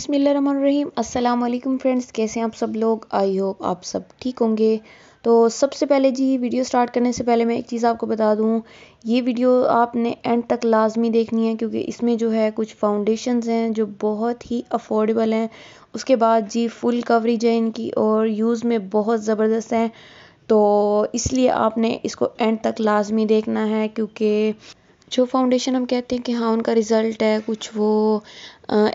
अस्सलाम वालेकुम फ्रेंड्स कैसे हैं आप सब लोग आई होप आप सब ठीक होंगे तो सबसे पहले जी वीडियो स्टार्ट करने से पहले मैं एक चीज़ आपको बता दूं ये वीडियो आपने एंड तक लाजमी देखनी है क्योंकि इसमें जो है कुछ फाउंडेशंस हैं जो बहुत ही अफोर्डेबल हैं उसके बाद जी फुल कवरेज है इनकी और यूज़ में बहुत ज़बरदस्त हैं तो इसलिए आपने इसको एंड तक लाजमी देखना है क्योंकि जो फाउंडेशन हम कहते हैं कि हाँ उनका रिज़ल्ट है कुछ वो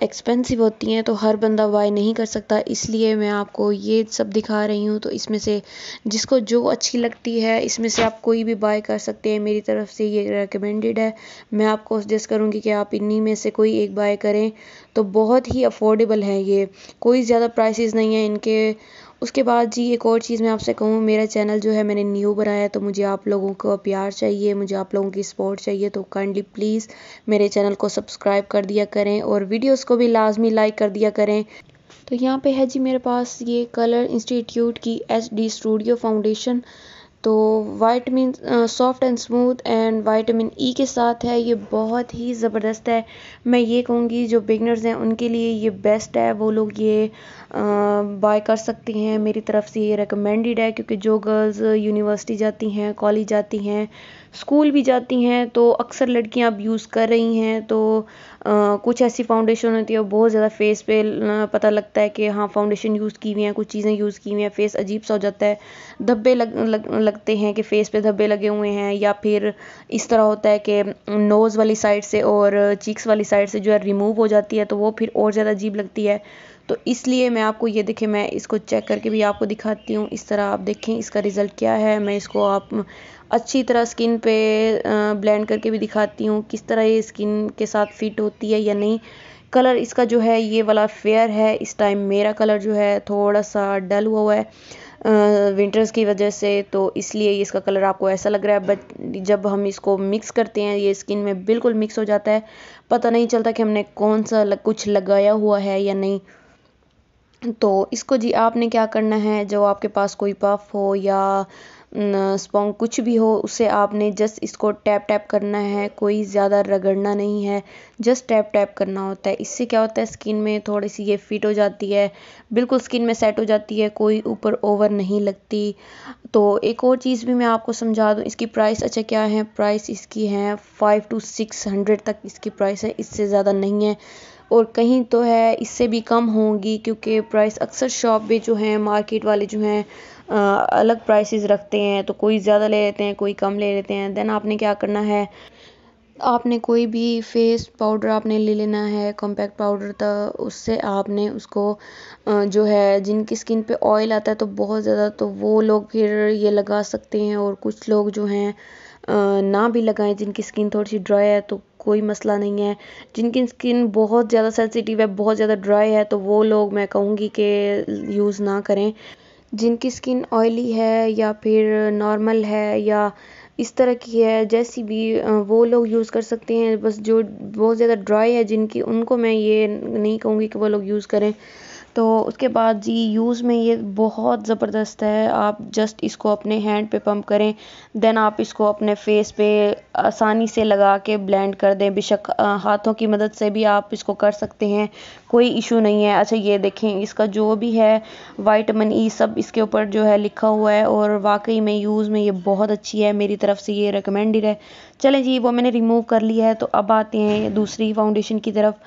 एक्सपेंसिव होती हैं तो हर बंदा बाय नहीं कर सकता इसलिए मैं आपको ये सब दिखा रही हूँ तो इसमें से जिसको जो अच्छी लगती है इसमें से आप कोई भी बाय कर सकते हैं मेरी तरफ से ये रिकमेंडेड है मैं आपको सजेस्ट करूँगी कि आप इन्हीं में से कोई एक बाय करें तो बहुत ही अफोर्डेबल है ये कोई ज़्यादा प्राइसिस नहीं है इनके उसके बाद जी एक और चीज़ मैं आपसे कहूँ मेरा चैनल जो है मैंने न्यू बनाया तो मुझे आप लोगों को प्यार चाहिए मुझे आप लोगों की सपोर्ट चाहिए तो काइंडली प्लीज़ मेरे चैनल को सब्सक्राइब कर दिया करें और वीडियोस को भी लाजमी लाइक कर दिया करें तो यहाँ पे है जी मेरे पास ये कलर इंस्टीट्यूट की एच डी स्टूडियो फाउंडेशन तो vitamin soft and smooth and vitamin E के साथ है ये बहुत ही ज़बरदस्त है मैं ये कहूँगी जो बिगनर्स हैं उनके लिए ये बेस्ट है वो लोग ये बाय uh, कर सकते हैं मेरी तरफ से ये रिकमेंडेड है क्योंकि जो गर्ल्स यूनिवर्सिटी uh, जाती हैं कॉलेज जाती हैं स्कूल भी जाती हैं तो अक्सर लड़कियां अब यूज़ कर रही हैं तो कुछ ऐसी फाउंडेशन होती है बहुत ज़्यादा फेस पे पता लगता है कि हाँ फाउंडेशन यूज़ की हुई हैं कुछ चीज़ें यूज़ की हुई हैं फेस अजीब सा हो जाता है धब्बे लग, लग लगते हैं कि फेस पे धब्बे लगे हुए हैं या फिर इस तरह होता है कि नोज़ वाली साइड से और चीक्स वाली साइड से जो है रिमूव हो जाती है तो वो फिर और ज़्यादा अजीब लगती है तो इसलिए मैं आपको ये देखें मैं इसको चेक करके भी आपको दिखाती हूँ इस तरह आप देखें इसका रिज़ल्ट क्या है मैं इसको आप अच्छी तरह स्किन पे ब्लेंड करके भी दिखाती हूँ किस तरह ये स्किन के साथ फिट होती है या नहीं कलर इसका जो है ये वाला फेयर है इस टाइम मेरा कलर जो है थोड़ा सा डल हुआ हुआ है विंटर्स की वजह से तो इसलिए इसका कलर आपको ऐसा लग रहा है बट जब हम इसको मिक्स करते हैं ये स्किन में बिल्कुल मिक्स हो जाता है पता नहीं चलता कि हमने कौन सा कुछ लगाया हुआ है या नहीं तो इसको जी आपने क्या करना है जो आपके पास कोई पफ हो या स्पॉन्ग कुछ भी हो उसे आपने जस्ट इसको टैप टैप करना है कोई ज़्यादा रगड़ना नहीं है जस्ट टैप टैप करना होता है इससे क्या होता है स्किन में थोड़ी सी ये फिट हो जाती है बिल्कुल स्किन में सेट हो जाती है कोई ऊपर ओवर नहीं लगती तो एक और चीज़ भी मैं आपको समझा दूँ इसकी प्राइस अच्छा क्या है प्राइस इसकी है फ़ाइव टू सिक्स हंड्रेड तक इसकी प्राइस है इससे ज़्यादा नहीं है और कहीं तो है इससे भी कम होंगी क्योंकि प्राइस अक्सर शॉप में जो हैं मार्केट वाले जो हैं अलग प्राइसेस रखते हैं तो कोई ज़्यादा ले लेते हैं कोई कम ले लेते हैं देन आपने क्या करना है आपने कोई भी फेस पाउडर आपने ले लेना है कॉम्पैक्ट पाउडर तो उससे आपने उसको जो है जिनकी स्किन पे ऑयल आता है तो बहुत ज़्यादा तो वो लोग फिर ये लगा सकते हैं और कुछ लोग जो हैं ना भी लगाएं जिनकी स्किन थोड़ी सी ड्राई है तो कोई मसला नहीं है जिनकी स्किन बहुत ज़्यादा सेंसिटिव है बहुत ज़्यादा ड्राई है तो वो लोग मैं कहूँगी कि यूज़ ना करें जिनकी स्किन ऑयली है या फिर नॉर्मल है या इस तरह की है जैसी भी वो लोग यूज़ कर सकते हैं बस जो बहुत ज़्यादा ड्राई है जिनकी उनको मैं ये नहीं कहूँगी कि वो लोग यूज़ करें तो उसके बाद जी यूज़ में ये बहुत ज़बरदस्त है आप जस्ट इसको अपने हैंड पे पंप करें देन आप इसको अपने फेस पे आसानी से लगा के ब्लेंड कर दें बेशक हाथों की मदद से भी आप इसको कर सकते हैं कोई इशू नहीं है अच्छा ये देखें इसका जो भी है वाइटमिन ई e सब इसके ऊपर जो है लिखा हुआ है और वाकई में यूज़ में ये बहुत अच्छी है मेरी तरफ से ये रिकमेंडेड है चलें जी वो मैंने रिमूव कर लिया है तो अब आते हैं दूसरी फाउंडेशन की तरफ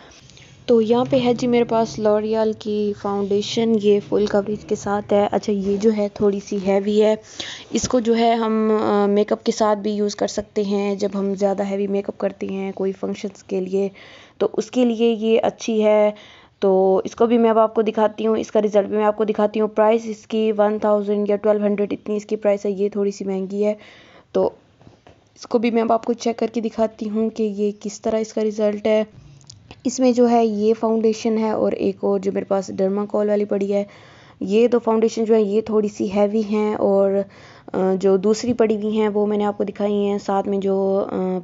तो यहाँ पे है जी मेरे पास लॉरियल की फाउंडेशन ये फुल कवरेज के साथ है अच्छा ये जो है थोड़ी सी हैवी है इसको जो है हम मेकअप के साथ भी यूज़ कर सकते हैं जब हम ज़्यादा हैवी मेकअप करते हैं कोई फंक्शंस के लिए तो उसके लिए ये अच्छी है तो इसको भी मैं अब आपको दिखाती हूँ इसका रिज़ल्ट भी मैं आपको दिखाती हूँ प्राइस इसकी वन थाउजेंड या ट्वेल्व हंड्रेड इतनी इसकी प्राइस है ये थोड़ी सी महंगी है तो इसको भी मैं अब आपको चेक करके दिखाती हूँ कि ये किस तरह इसका रिज़ल्ट है इसमें जो है ये फाउंडेशन है और एक और जो मेरे पास डर्माकोल वाली पड़ी है ये दो तो फाउंडेशन जो है ये थोड़ी सी हैवी हैं और जो दूसरी पड़ी हुई हैं वो मैंने आपको दिखाई हैं साथ में जो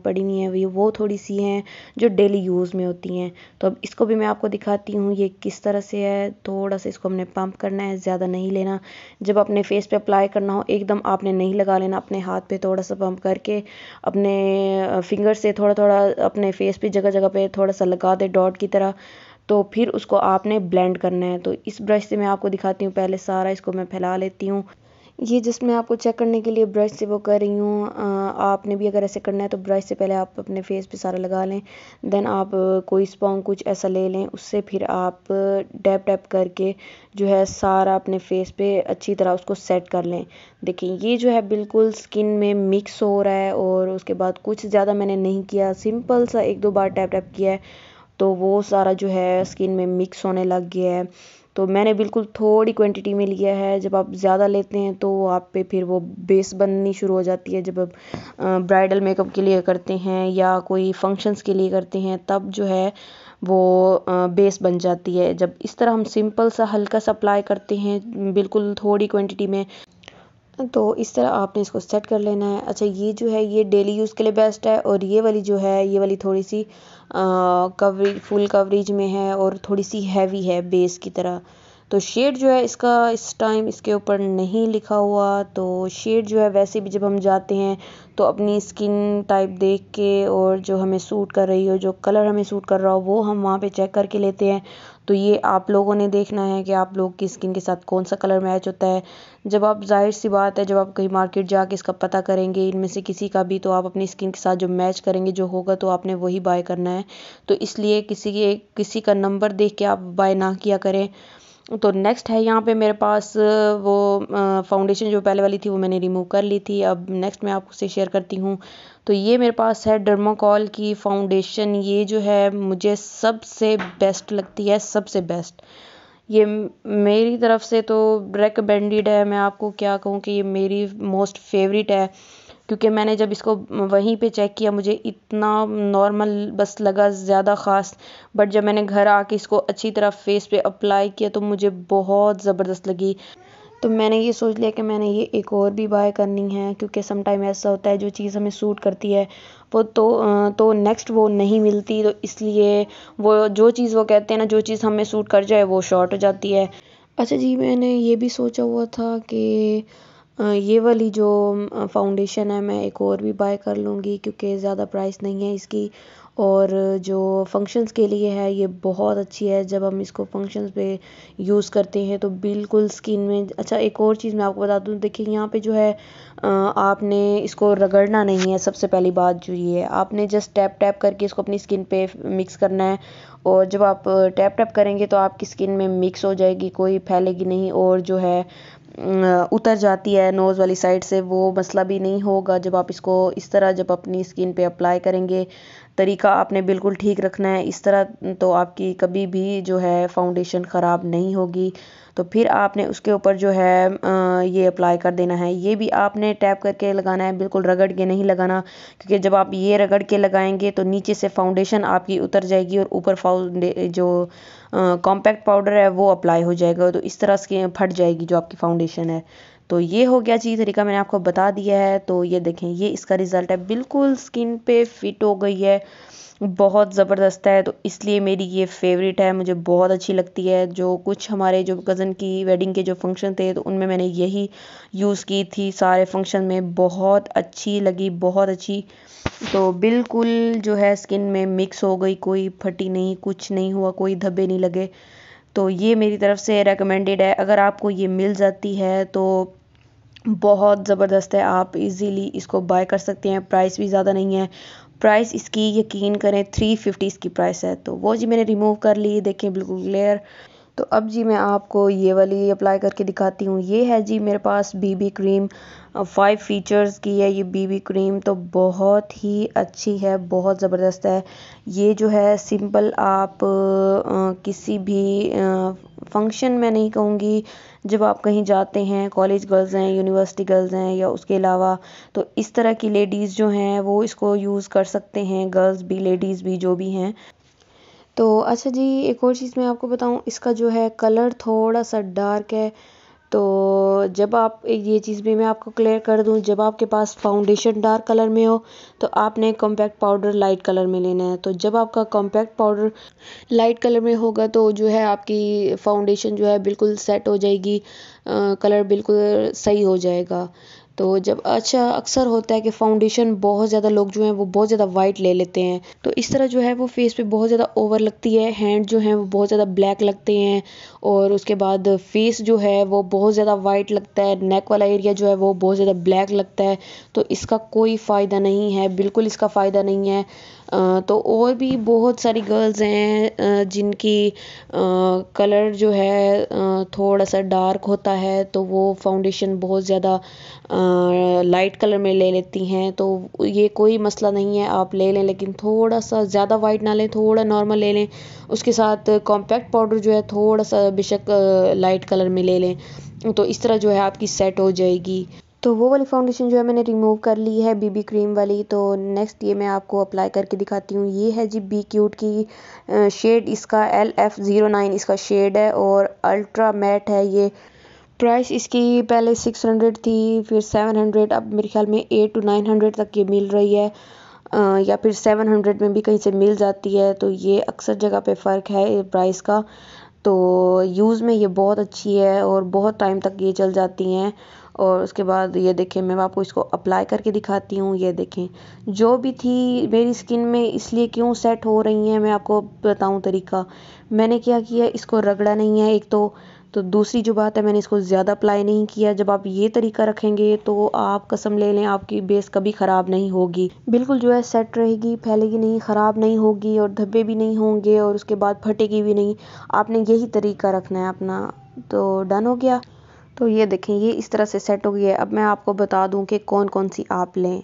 पड़ी हुई हैं वो थोड़ी सी हैं जो डेली यूज़ में होती हैं तो अब इसको भी मैं आपको दिखाती हूँ ये किस तरह से है थोड़ा सा इसको हमने पम्प करना है ज़्यादा नहीं लेना जब अपने फेस पे अप्लाई करना हो एकदम आपने नहीं लगा लेना अपने हाथ पे थोड़ा सा पम्प करके अपने फिंगर से थोड़ा थोड़ा अपने फेस पर जगह जगह पर थोड़ा सा लगा दे डॉट की तरह तो फिर उसको आपने ब्लेंड करना है तो इस ब्रश से मैं आपको दिखाती हूँ पहले सारा इसको मैं फैला लेती हूँ ये जिसमें आपको चेक करने के लिए ब्रश से वो कर रही हूँ आपने भी अगर ऐसे करना है तो ब्रश से पहले आप अपने फेस पे सारा लगा लें देन आप कोई स्पॉन्ग कुछ ऐसा ले लें उससे फिर आप डैप डैप करके जो है सारा अपने फेस पे अच्छी तरह उसको सेट कर लें देखें ये जो है बिल्कुल स्किन में मिक्स हो रहा है और उसके बाद कुछ ज़्यादा मैंने नहीं किया सिंपल सा एक दो बार टैप टैप किया है तो वो सारा जो है स्किन में मिक्स होने लग गया है तो मैंने बिल्कुल थोड़ी क्वांटिटी में लिया है जब आप ज़्यादा लेते हैं तो आप पे फिर वो बेस बननी शुरू हो जाती है जब आप ब्राइडल मेकअप के लिए करते हैं या कोई फंक्शंस के लिए करते हैं तब जो है वो बेस बन जाती है जब इस तरह हम सिंपल सा हल्का सा अप्लाई करते हैं बिल्कुल थोड़ी क्वांटिटी में तो इस तरह आपने इसको सेट कर लेना है अच्छा ये जो है ये डेली यूज़ के लिए बेस्ट है और ये वाली जो है ये वाली थोड़ी सी कवरेज फुल कवरेज में है और थोड़ी सी हैवी है बेस की तरह तो शेड जो है इसका इस टाइम इसके ऊपर नहीं लिखा हुआ तो शेड जो है वैसे भी जब हम जाते हैं तो अपनी स्किन टाइप देख के और जो हमें सूट कर रही हो जो कलर हमें सूट कर रहा हो वो हम वहाँ पे चेक करके लेते हैं तो ये आप लोगों ने देखना है कि आप लोग की स्किन के साथ कौन सा कलर मैच होता है जब आप जाहिर सी बात है जब आप कहीं मार्केट जाके इसका पता करेंगे इनमें से किसी का भी तो आप अपनी स्किन के साथ जो मैच करेंगे जो होगा तो आपने वही बाय करना है तो इसलिए किसी के किसी का नंबर देख के आप बाय ना किया करें तो नेक्स्ट है यहाँ पे मेरे पास वो फाउंडेशन जो पहले वाली थी वो मैंने रिमूव कर ली थी अब नेक्स्ट मैं आपको उसे शेयर करती हूँ तो ये मेरे पास है डर्माकॉल की फाउंडेशन ये जो है मुझे सबसे बेस्ट लगती है सबसे बेस्ट ये मेरी तरफ से तो रेकमेंडेड है मैं आपको क्या कहूँ कि ये मेरी मोस्ट फेवरेट है क्योंकि मैंने जब इसको वहीं पे चेक किया मुझे इतना नॉर्मल बस लगा ज़्यादा ख़ास बट जब मैंने घर आके इसको अच्छी तरह फेस पे अप्लाई किया तो मुझे बहुत ज़बरदस्त लगी तो मैंने ये सोच लिया कि मैंने ये एक और भी बाय करनी है क्योंकि समटाइम ऐसा होता है जो चीज़ हमें सूट करती है वो तो तो नेक्स्ट वो नहीं मिलती तो इसलिए वो जो चीज़ वो कहते हैं ना जो चीज़ हमें सूट कर जाए वो शॉर्ट हो जाती है अच्छा जी मैंने ये भी सोचा हुआ था कि ये वाली जो फाउंडेशन है मैं एक और भी बाय कर लूँगी क्योंकि ज़्यादा प्राइस नहीं है इसकी और जो फंक्शंस के लिए है ये बहुत अच्छी है जब हम इसको फंक्शंस पे यूज़ करते हैं तो बिल्कुल स्किन में अच्छा एक और चीज़ मैं आपको बता दूँ देखिए यहाँ पे जो है आपने इसको रगड़ना नहीं है सबसे पहली बात जो ये है आपने जस्ट टैप टैप करके इसको अपनी स्किन पे मिक्स करना है और जब आप टैप टैप करेंगे तो आपकी स्किन में मिक्स हो जाएगी कोई फैलेगी नहीं और जो है उतर जाती है नोज़ वाली साइड से वो मसला भी नहीं होगा जब आप इसको इस तरह जब अपनी स्किन पे अप्लाई करेंगे तरीका आपने बिल्कुल ठीक रखना है इस तरह तो आपकी कभी भी जो है फाउंडेशन ख़राब नहीं होगी तो फिर आपने उसके ऊपर जो है ये अप्लाई कर देना है ये भी आपने टैप करके लगाना है बिल्कुल रगड़ के नहीं लगाना क्योंकि जब आप ये रगड़ के लगाएंगे तो नीचे से फाउंडेशन आपकी उतर जाएगी और ऊपर फाउंडे जो कॉम्पैक्ट पाउडर है वो अप्लाई हो जाएगा तो इस तरह से फट जाएगी जो आपकी फाउंडेशन है तो ये हो गया जी तरीका मैंने आपको बता दिया है तो ये देखें ये इसका रिज़ल्ट है बिल्कुल स्किन पे फिट हो गई है बहुत ज़बरदस्त है तो इसलिए मेरी ये फेवरेट है मुझे बहुत अच्छी लगती है जो कुछ हमारे जो कज़न की वेडिंग के जो फंक्शन थे तो उनमें मैंने यही यूज़ की थी सारे फंक्शन में बहुत अच्छी लगी बहुत अच्छी तो बिल्कुल जो है स्किन में मिक्स हो गई कोई फटी नहीं कुछ नहीं हुआ कोई धब्बे नहीं लगे तो ये मेरी तरफ से रेकमेंडेड है अगर आपको ये मिल जाती है तो बहुत ज़बरदस्त है आप इजीली इसको बाय कर सकते हैं प्राइस भी ज़्यादा नहीं है प्राइस इसकी यकीन करें थ्री फिफ्टी इसकी प्राइस है तो वो जी मैंने रिमूव कर ली देखें बिल्कुल क्लियर तो अब जी मैं आपको ये वाली अप्लाई करके दिखाती हूँ ये है जी मेरे पास बीबी क्रीम फाइव फीचर्स की है ये बीबी क्रीम तो बहुत ही अच्छी है बहुत ज़बरदस्त है ये जो है सिंपल आप आ, किसी भी फंक्शन में नहीं कहूँगी जब आप कहीं जाते हैं कॉलेज गर्ल्स हैं यूनिवर्सिटी गर्ल्स हैं या उसके अलावा तो इस तरह की लेडीज़ जो हैं वो इसको यूज़ कर सकते हैं गर्ल्स भी लेडीज़ भी जो भी हैं तो अच्छा जी एक और चीज़ मैं आपको बताऊँ इसका जो है कलर थोड़ा सा डार्क है तो जब आप ये चीज़ भी मैं आपको क्लियर कर दूँ जब आपके पास फाउंडेशन डार्क कलर में हो तो आपने कॉम्पैक्ट पाउडर लाइट कलर में लेना है तो जब आपका कॉम्पैक्ट पाउडर लाइट कलर में होगा तो जो है आपकी फाउंडेशन जो है बिल्कुल सेट हो जाएगी आ, कलर बिल्कुल सही हो जाएगा तो जब अच्छा अक्सर होता है कि फाउंडेशन बहुत ज़्यादा लोग जो हैं वो बहुत ज़्यादा वाइट ले लेते हैं तो इस तरह जो है वो फेस पे बहुत ज़्यादा ओवर लगती है हैंड जो हैं वो बहुत ज़्यादा ब्लैक लगते हैं और उसके बाद फेस जो है वो बहुत ज़्यादा वाइट लगता है नेक वाला एरिया जो है वो बहुत ज़्यादा ब्लैक लगता है तो इसका कोई फ़ायदा नहीं है बिल्कुल इसका फ़ायदा नहीं है तो और भी बहुत सारी गर्ल्स हैं जिनकी कलर जो है थोड़ा सा डार्क होता है तो वो फाउंडेशन बहुत ज़्यादा लाइट कलर में ले लेती हैं तो ये कोई मसला नहीं है आप ले लें लेकिन थोड़ा सा ज़्यादा वाइट ना लें थोड़ा नॉर्मल ले लें उसके साथ कॉम्पैक्ट पाउडर जो है थोड़ा सा बेशक लाइट कलर में ले लें तो इस तरह जो है आपकी सेट हो जाएगी तो वो वाली फाउंडेशन जो है मैंने रिमूव कर ली है बीबी क्रीम वाली तो नेक्स्ट ये मैं आपको अप्लाई करके दिखाती हूँ ये है जी बी क्यूट की शेड इसका एल एफ़ ज़ीरो नाइन इसका शेड है और अल्ट्रा मैट है ये प्राइस इसकी पहले सिक्स हंड्रेड थी फिर सेवन हंड्रेड अब मेरे ख्याल में एट टू नाइन हंड्रेड तक ये मिल रही है या फिर सेवन हंड्रेड में भी कहीं से मिल जाती है तो ये अक्सर जगह पर फ़र्क है प्राइस का तो यूज़ में ये बहुत अच्छी है और बहुत टाइम तक ये चल जाती हैं और उसके बाद ये देखें मैं आपको इसको अप्लाई करके दिखाती हूँ ये देखें जो भी थी मेरी स्किन में इसलिए क्यों सेट हो रही हैं मैं आपको बताऊँ तरीका मैंने क्या किया इसको रगड़ा नहीं है एक तो तो दूसरी जो बात है मैंने इसको ज़्यादा अप्लाई नहीं किया जब आप ये तरीका रखेंगे तो आप कसम ले लें आपकी बेस कभी ख़राब नहीं होगी बिल्कुल जो है सेट रहेगी फैलेगी नहीं ख़राब नहीं होगी और धब्बे भी नहीं होंगे और उसके बाद फटेगी भी नहीं आपने यही तरीका रखना है अपना तो डन हो गया तो ये देखें ये इस तरह से सेट हो गया है अब मैं आपको बता दूं कि कौन कौन सी आप लें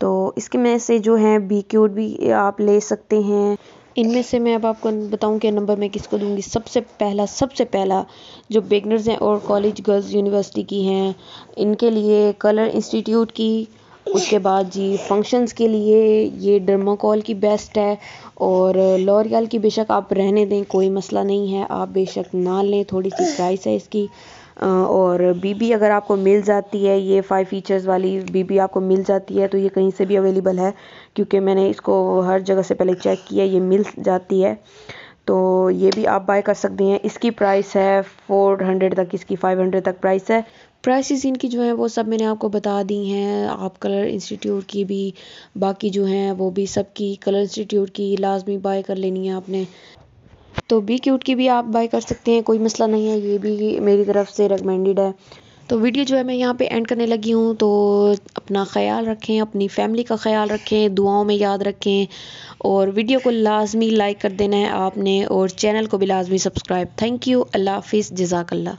तो इसके में से जो है बी क्यूट भी आप ले सकते हैं इनमें से मैं अब आपको बताऊं कि नंबर मैं किसको दूंगी सबसे पहला सबसे पहला जो बिगनर्स हैं और कॉलेज गर्ल्स यूनिवर्सिटी की हैं इनके लिए कलर इंस्टीट्यूट की उसके बाद जी फंक्शंस के लिए ये डर्माकॉल की बेस्ट है और लॉरियल की बेशक आप रहने दें कोई मसला नहीं है आप बेशक ना लें थोड़ी सी प्राइस है इसकी और बीबी अगर आपको मिल जाती है ये फाइव फीचर्स वाली बीबी आपको मिल जाती है तो ये कहीं से भी अवेलेबल है क्योंकि मैंने इसको हर जगह से पहले चेक किया ये मिल जाती है तो ये भी आप बाय कर सकते हैं इसकी प्राइस है फोर हंड्रेड तक इसकी फाइव हंड्रेड तक प्राइस है प्राइसेस इनकी जो है वो सब मैंने आपको बता दी हैं आप कलर इंस्टीट्यूट की भी बाकी जो हैं वो भी सबकी कलर इंस्टीट्यूट की लाजमी बाय कर लेनी है आपने तो बी क्यूट की भी आप बाय कर सकते हैं कोई मसला नहीं है ये भी मेरी तरफ से रिकमेंडेड है तो वीडियो जो है मैं यहाँ पे एंड करने लगी हूँ तो अपना ख्याल रखें अपनी फैमिली का ख्याल रखें दुआओं में याद रखें और वीडियो को लाजमी लाइक कर देना है आपने और चैनल को भी लाजमी सब्सक्राइब थैंक यू अल्लाह हाफिज़ जजाकल्ला